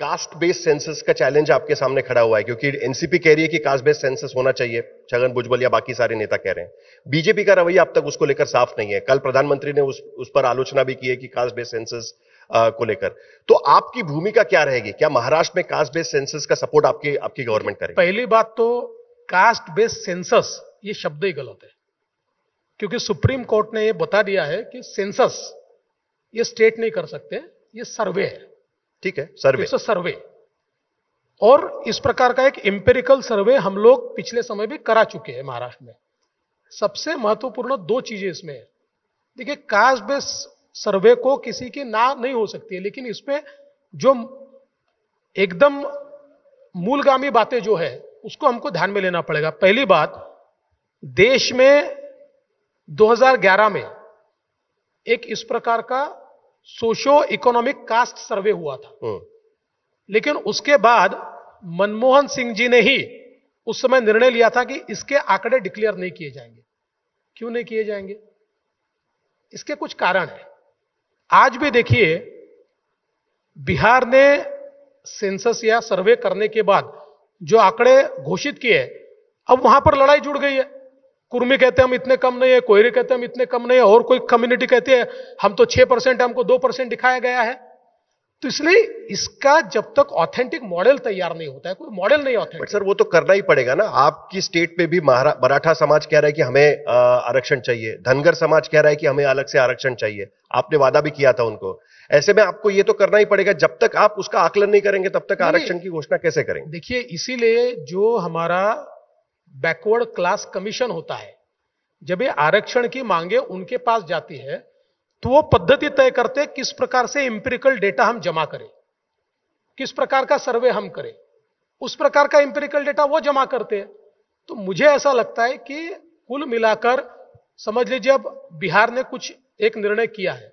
Cast based census का challenge आपके सामने खड़ा हुआ है क्योंकि एनसीपी कह रही है कि कास्ट बेस्ड सेंसस होना चाहिए छगन भुजबल या बाकी सारे नेता कह रहे हैं बीजेपी का रवैया अब तक उसको लेकर साफ नहीं है कल प्रधानमंत्री ने उस उस पर आलोचना भी की है कि कास्ट बेस्ड सेंसस को लेकर तो आपकी भूमिका क्या रहेगी क्या महाराष्ट्र में कास्ट बेस्ड सेंसस का सपोर्ट आपकी आपकी गवर्नमेंट करेगी पहली बात तो कास्ट बेस्ड सेंसस ये शब्द ही गलत है क्योंकि सुप्रीम कोर्ट ने ये बता दिया है कि सेंसस ये स्टेट नहीं कर सकते ये सर्वे है ठीक है सर्वे इट्स सर्वे और इस प्रकार का एक एम्पेरिकल सर्वे हम लोग पिछले समय भी करा चुके हैं महाराष्ट्र में सबसे महत्वपूर्ण दो चीजें इसमें है देखिए कास्ट बेस्ड सर्वे को किसी की ना नहीं हो सकती है लेकिन इसमें जो एकदम मूलगामी बातें जो है उसको हमको ध्यान में लेना पड़ेगा पहली बात देश में 2011 में एक इस प्रकार का सोशो इकोनॉमिक कास्ट सर्वे हुआ था हाँ। लेकिन उसके बाद मनमोहन सिंह जी ने ही उस समय निर्णय लिया था कि इसके आंकड़े डिक्लेयर नहीं किए जाएंगे क्यों नहीं किए जाएंगे इसके कुछ कारण है आज भी देखिए बिहार ने सेंसस या सर्वे करने के बाद जो आंकड़े घोषित किए अब वहां पर लड़ाई जुड़ गई है कुर्मी कहते हैं हम इतने कम नहीं है कोहरे कहते हैं हम इतने कम नहीं है और कोई कम्युनिटी कहती है हम तो छह परसेंट हमको दो परसेंट दिखाया गया है तो इसलिए इसका जब तक ऑथेंटिक मॉडल तैयार नहीं होता है कोई मॉडल नहीं होता सर वो तो करना ही पड़ेगा ना आपकी स्टेट में भी मराठा समाज कह रहा है कि हमें आरक्षण चाहिए धनगर समाज कह रहा है कि हमें अलग से आरक्षण चाहिए आपने वादा भी किया था उनको ऐसे में आपको ये तो करना ही पड़ेगा जब तक आप उसका आकलन नहीं करेंगे तब तक आरक्षण की घोषणा कैसे करेंगे देखिए इसीलिए जो हमारा बैकवर्ड क्लास कमीशन होता है जब ये आरक्षण की मांगे उनके पास जाती है तो वो पद्धति तय करते किस प्रकार से इंपेरिकल डेटा हम जमा करें किस प्रकार का सर्वे हम करें उस प्रकार का इंपेरिकल डेटा वो जमा करते हैं तो मुझे ऐसा लगता है कि कुल मिलाकर समझ लीजिए अब बिहार ने कुछ एक निर्णय किया है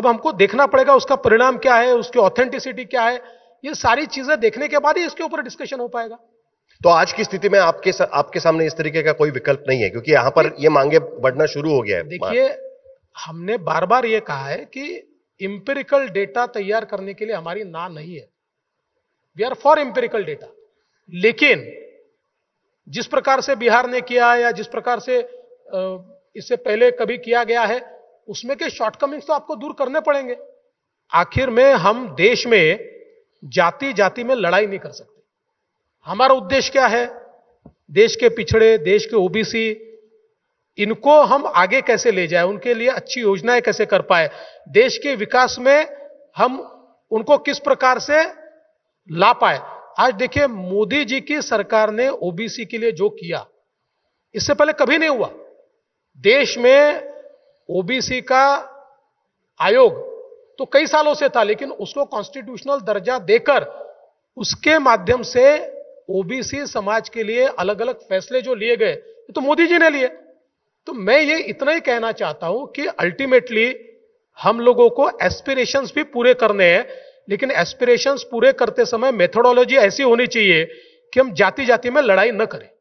अब हमको देखना पड़ेगा उसका परिणाम क्या है उसकी ऑथेंटिसिटी क्या है ये सारी चीजें देखने के बाद ही इसके ऊपर डिस्कशन हो पाएगा तो आज की स्थिति में आपके सा, आपके सामने इस तरीके का कोई विकल्प नहीं है क्योंकि यहाँ पर ये मांगे बढ़ना शुरू हो गया है देखिए हमने बार बार ये कहा है कि इंपेरिकल डेटा तैयार करने के लिए हमारी ना नहीं है we are for empirical data लेकिन जिस प्रकार से बिहार ने किया या जिस प्रकार से इससे पहले कभी किया गया है उसमें के शॉर्टकमिंग्स तो आपको दूर करने पड़ेंगे आखिर में हम देश में जाति जाति में लड़ाई नहीं कर सकते हमारा उद्देश्य क्या है देश के पिछड़े देश के ओबीसी इनको हम आगे कैसे ले जाए उनके लिए अच्छी योजनाएं कैसे कर पाए देश के विकास में हम उनको किस प्रकार से ला पाए आज देखिए मोदी जी की सरकार ने ओबीसी के लिए जो किया इससे पहले कभी नहीं हुआ देश में ओबीसी का आयोग तो कई सालों से था लेकिन उसको कॉन्स्टिट्यूशनल दर्जा देकर उसके माध्यम से ओबीसी समाज के लिए अलग अलग फैसले जो लिए गए तो मोदी जी ने लिए तो मैं ये इतना ही कहना चाहता हूं कि अल्टीमेटली हम लोगों को एस्पिरेशन भी पूरे करने हैं लेकिन एस्पिरेशन पूरे करते समय मेथोडोलॉजी ऐसी होनी चाहिए कि हम जाति जाति में लड़ाई न करें